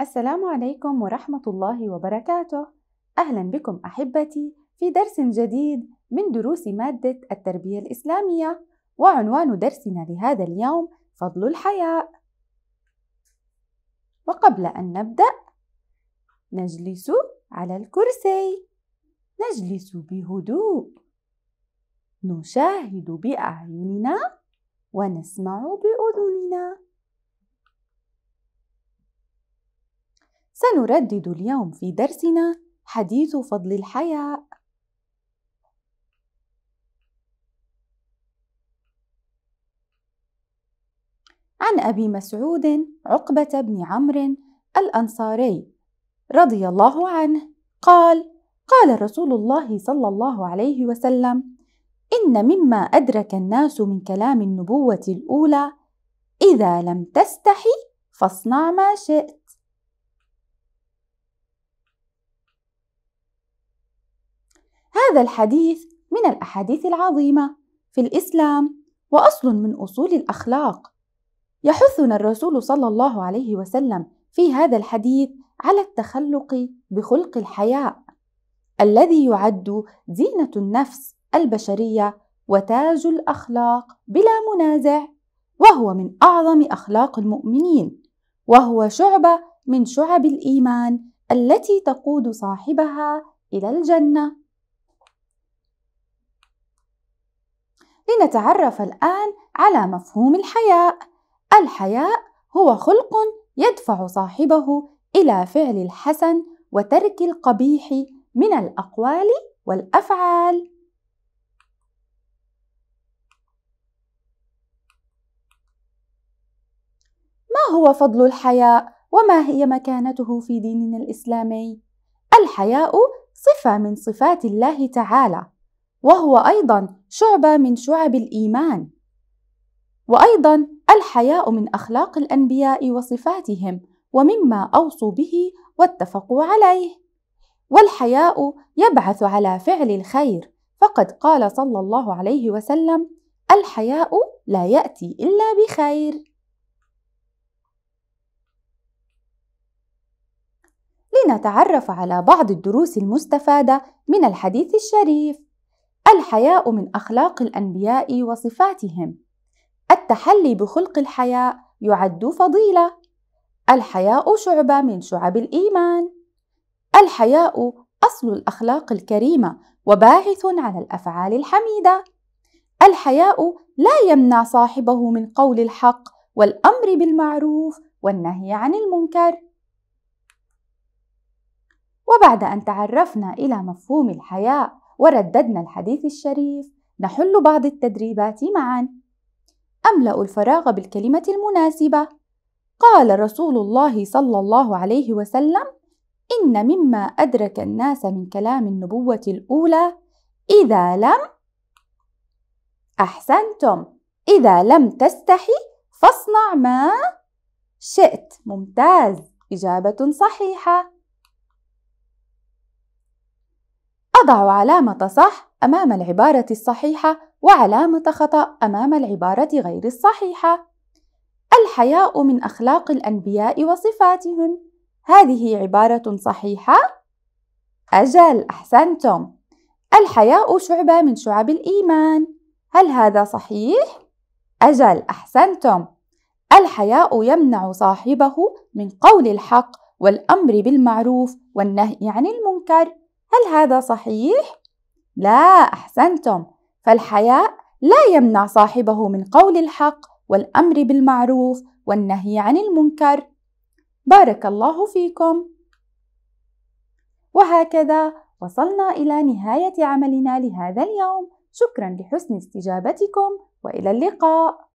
السلام عليكم ورحمة الله وبركاته أهلا بكم أحبتي في درس جديد من دروس مادة التربية الإسلامية وعنوان درسنا لهذا اليوم فضل الحياء وقبل أن نبدأ نجلس على الكرسي نجلس بهدوء نشاهد بأعيننا ونسمع بأذننا سنردد اليوم في درسنا حديث فضل الحياء عن ابي مسعود عقبه بن عمرو الانصاري رضي الله عنه قال قال رسول الله صلى الله عليه وسلم ان مما ادرك الناس من كلام النبوه الاولى اذا لم تستحي فاصنع ما شئت هذا الحديث من الأحاديث العظيمة في الإسلام وأصل من أصول الأخلاق يحثنا الرسول صلى الله عليه وسلم في هذا الحديث على التخلق بخلق الحياء الذي يعد زينة النفس البشرية وتاج الأخلاق بلا منازع وهو من أعظم أخلاق المؤمنين وهو شعبة من شعب الإيمان التي تقود صاحبها إلى الجنة لنتعرف الآن على مفهوم الحياء الحياء هو خلق يدفع صاحبه إلى فعل الحسن وترك القبيح من الأقوال والأفعال ما هو فضل الحياء وما هي مكانته في ديننا الإسلامي؟ الحياء صفة من صفات الله تعالى وهو أيضا شعبة من شعب الإيمان وأيضا الحياء من أخلاق الأنبياء وصفاتهم ومما أوصوا به واتفقوا عليه والحياء يبعث على فعل الخير فقد قال صلى الله عليه وسلم الحياء لا يأتي إلا بخير لنتعرف على بعض الدروس المستفادة من الحديث الشريف الحياء من أخلاق الأنبياء وصفاتهم التحلي بخلق الحياء يعد فضيلة الحياء شعبة من شعب الإيمان الحياء أصل الأخلاق الكريمة وباعث على الأفعال الحميدة الحياء لا يمنع صاحبه من قول الحق والأمر بالمعروف والنهي عن المنكر وبعد أن تعرفنا إلى مفهوم الحياء ورددنا الحديث الشريف نحل بعض التدريبات معا املا الفراغ بالكلمه المناسبه قال رسول الله صلى الله عليه وسلم ان مما ادرك الناس من كلام النبوه الاولى اذا لم احسنتم اذا لم تستحي فاصنع ما شئت ممتاز اجابه صحيحه أضع علامة صح أمام العبارة الصحيحة وعلامة خطأ أمام العبارة غير الصحيحة. الحياء من أخلاق الأنبياء وصفاتهم. هذه عبارة صحيحة؟ أجل أحسنتم. الحياء شعبة من شعب الإيمان. هل هذا صحيح؟ أجل أحسنتم. الحياء يمنع صاحبه من قول الحق والأمر بالمعروف والنهي عن المنكر. هل هذا صحيح؟ لا أحسنتم فالحياء لا يمنع صاحبه من قول الحق والأمر بالمعروف والنهي عن المنكر بارك الله فيكم وهكذا وصلنا إلى نهاية عملنا لهذا اليوم شكرا لحسن استجابتكم وإلى اللقاء